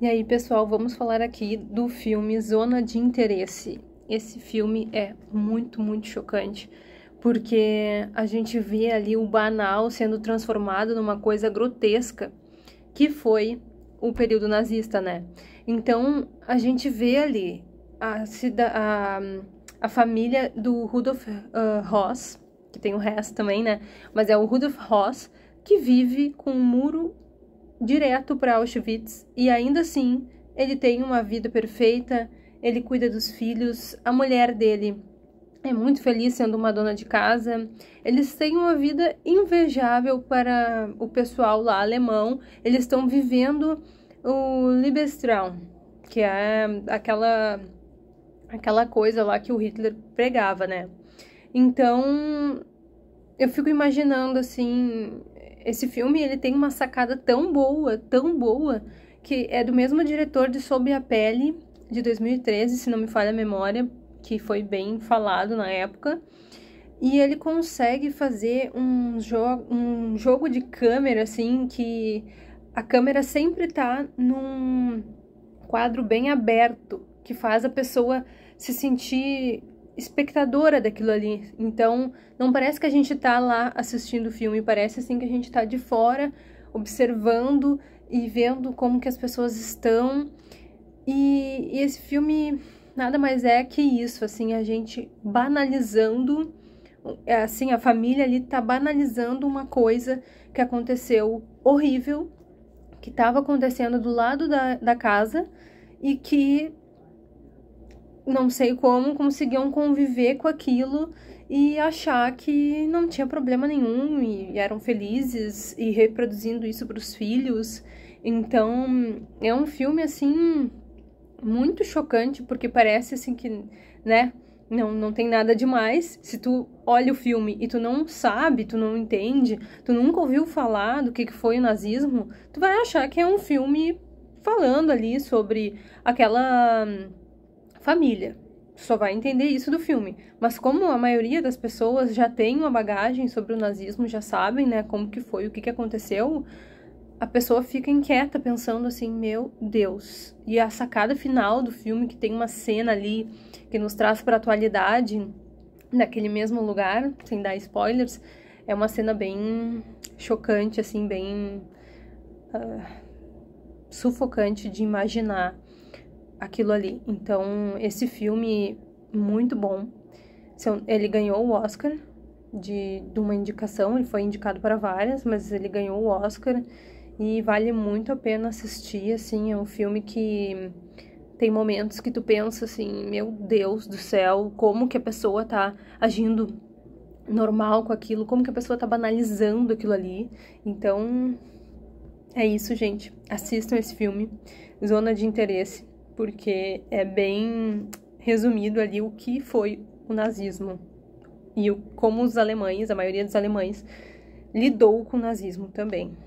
E aí, pessoal, vamos falar aqui do filme Zona de Interesse. Esse filme é muito, muito chocante, porque a gente vê ali o banal sendo transformado numa coisa grotesca, que foi o período nazista, né? Então, a gente vê ali a, a, a família do Rudolf uh, Ross, que tem o Hess também, né? Mas é o Rudolf Ross que vive com um muro direto para Auschwitz e ainda assim ele tem uma vida perfeita, ele cuida dos filhos, a mulher dele é muito feliz sendo uma dona de casa. Eles têm uma vida invejável para o pessoal lá alemão. Eles estão vivendo o Liebestraum, que é aquela aquela coisa lá que o Hitler pregava, né? Então, eu fico imaginando assim, esse filme ele tem uma sacada tão boa, tão boa, que é do mesmo diretor de Sob a Pele, de 2013, se não me falha a memória, que foi bem falado na época. E ele consegue fazer um, jo um jogo de câmera, assim, que a câmera sempre tá num quadro bem aberto, que faz a pessoa se sentir espectadora daquilo ali. Então, não parece que a gente tá lá assistindo o filme, parece assim que a gente tá de fora, observando e vendo como que as pessoas estão. E, e esse filme nada mais é que isso, assim, a gente banalizando, assim, a família ali tá banalizando uma coisa que aconteceu horrível, que estava acontecendo do lado da, da casa e que não sei como, conseguiam conviver com aquilo e achar que não tinha problema nenhum e eram felizes e reproduzindo isso para os filhos. Então, é um filme assim muito chocante porque parece assim que, né, não, não tem nada demais. Se tu olha o filme e tu não sabe, tu não entende, tu nunca ouviu falar do que, que foi o nazismo, tu vai achar que é um filme falando ali sobre aquela família. Só vai entender isso do filme. Mas como a maioria das pessoas já tem uma bagagem sobre o nazismo, já sabem, né, como que foi, o que que aconteceu, a pessoa fica inquieta pensando assim, meu Deus. E a sacada final do filme que tem uma cena ali que nos traz para a atualidade naquele mesmo lugar, sem dar spoilers, é uma cena bem chocante, assim, bem uh, sufocante de imaginar aquilo ali. Então, esse filme muito bom. Ele ganhou o Oscar de, de uma indicação, ele foi indicado para várias, mas ele ganhou o Oscar e vale muito a pena assistir, assim, é um filme que tem momentos que tu pensa assim, meu Deus do céu, como que a pessoa tá agindo normal com aquilo, como que a pessoa tá banalizando aquilo ali. Então, é isso, gente. Assistam esse filme, Zona de Interesse porque é bem resumido ali o que foi o nazismo e o, como os alemães, a maioria dos alemães, lidou com o nazismo também.